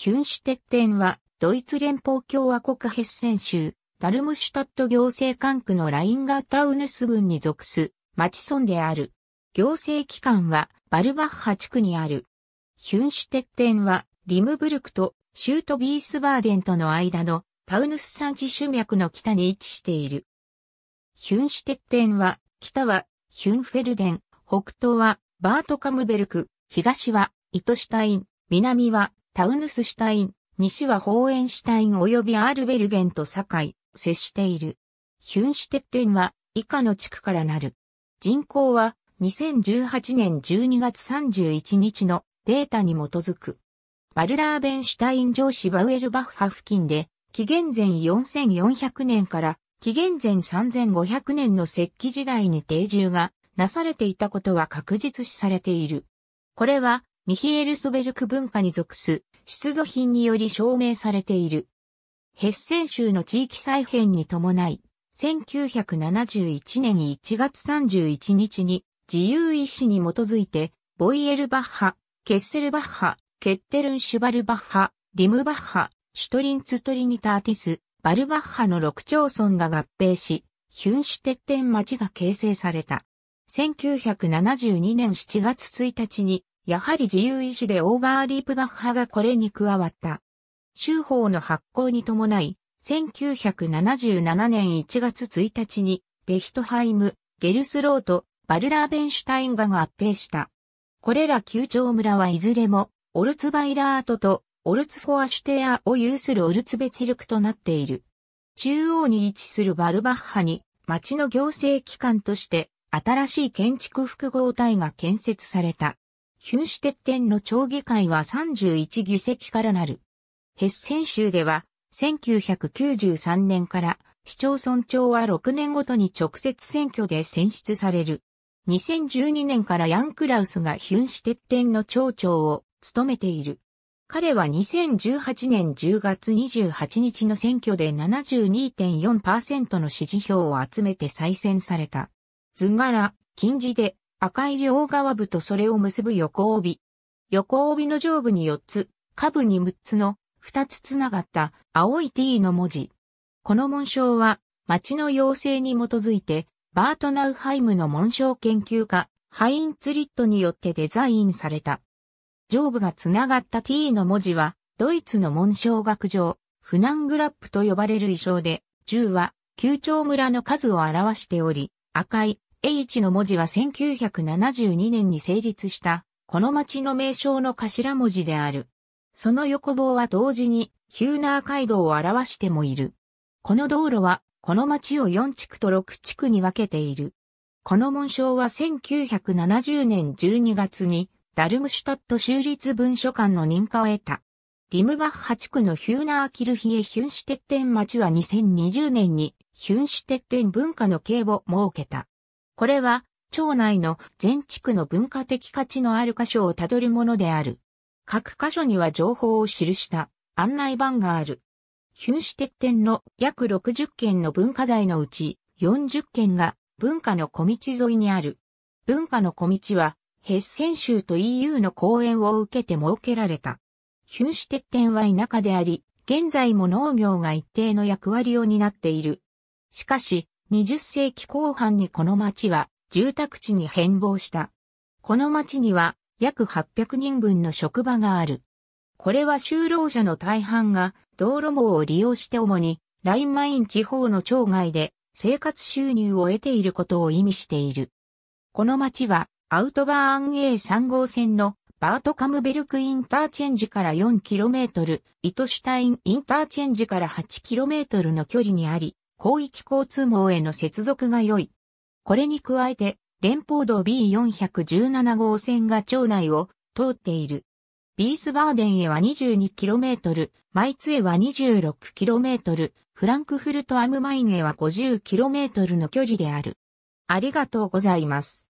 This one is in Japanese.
ヒュンシュテッテンは、ドイツ連邦共和国ヘッセン州、ダルムシュタット行政管区のラインガータウヌス郡に属す、町村である。行政機関は、バルバッハ地区にある。ヒュンシュテッテンは、リムブルクとシュートビースバーデンとの間のタウヌス山地主脈の北に位置している。ヒュンシュテッテンは、北はヒュンフェルデン、北東はバートカムベルク、東はイトシュタイン、南はタウヌスシュタイン、西はホーエンシュタイン及びアールベルゲンと堺、接している。ヒュンシュテッテンは以下の地区からなる。人口は2018年12月31日のデータに基づく。バルラーベンシュタイン城市バウエルバッハ付近で、紀元前4400年から紀元前3500年の石器時代に定住がなされていたことは確実視されている。これはミヒエルスベルク文化に属す出土品により証明されている。ヘッセン州の地域再編に伴い、1971年1月31日に自由意志に基づいて、ボイエルバッハ、ケッセルバッハ、ケッテルンシュバルバッハ、リムバッハ、シュトリンツトリニターティス、バルバッハの6町村が合併し、ヒュンシュテッテン町が形成された。1972年7月1日にやはり自由意志でオーバーリープバッハがこれに加わった。州法の発行に伴い、1977年1月1日に、ベヒトハイム、ゲルスロート、バルラーベンシュタインが合併した。これら九町村はいずれも、オルツバイラートとオルツフォアシュテアを有するオルツベツルクとなっている。中央に位置するバルバッハに、町の行政機関として、新しい建築複合体が建設された。ヒュンシュテッテンの町議会は31議席からなる。ヘッセン州では、1993年から市町村長は6年ごとに直接選挙で選出される。2012年からヤン・クラウスがヒュンシュテッテンの町長を務めている。彼は2018年10月28日の選挙で72.4%の支持票を集めて再選された。図柄、禁じで赤い両側部とそれを結ぶ横帯。横帯の上部に4つ、下部に6つの2つつながった青い T の文字。この紋章は町の要請に基づいてバートナウハイムの紋章研究家ハインツリットによってデザインされた。上部がつながった T の文字はドイツの紋章学上フナングラップと呼ばれる衣装で、銃は、九丁村の数を表しており、赤い、H の文字は1972年に成立した、この町の名称の頭文字である。その横棒は同時に、ヒューナー街道を表してもいる。この道路は、この町を4地区と6地区に分けている。この紋章は1970年12月に、ダルムシュタット州立文書館の認可を得た。リムバッハ地区のヒューナーキルヒエヒュンシュテッテン町は2020年にヒュンシュテッテン文化の警を設けた。これは、町内の全地区の文化的価値のある箇所をたどるものである。各箇所には情報を記した案内板がある。ヒュンシュテッテンの約60件の文化財のうち40件が文化の小道沿いにある。文化の小道はヘッセン州と EU の公演を受けて設けられた。ヒュンシュテッテンは田舎であり、現在も農業が一定の役割を担っている。しかし、20世紀後半にこの町は住宅地に変貌した。この町には約800人分の職場がある。これは就労者の大半が道路網を利用して主にラインマイン地方の町外で生活収入を得ていることを意味している。この町はアウトバーン A3 号線のバートカムベルクインターチェンジから 4km、イトシュタインインターチェンジから 8km の距離にあり、広域交通網への接続が良い。これに加えて、連邦道 B417 号線が町内を通っている。ビースバーデンへは 22km、マイツへは 26km、フランクフルトアムマインへは 50km の距離である。ありがとうございます。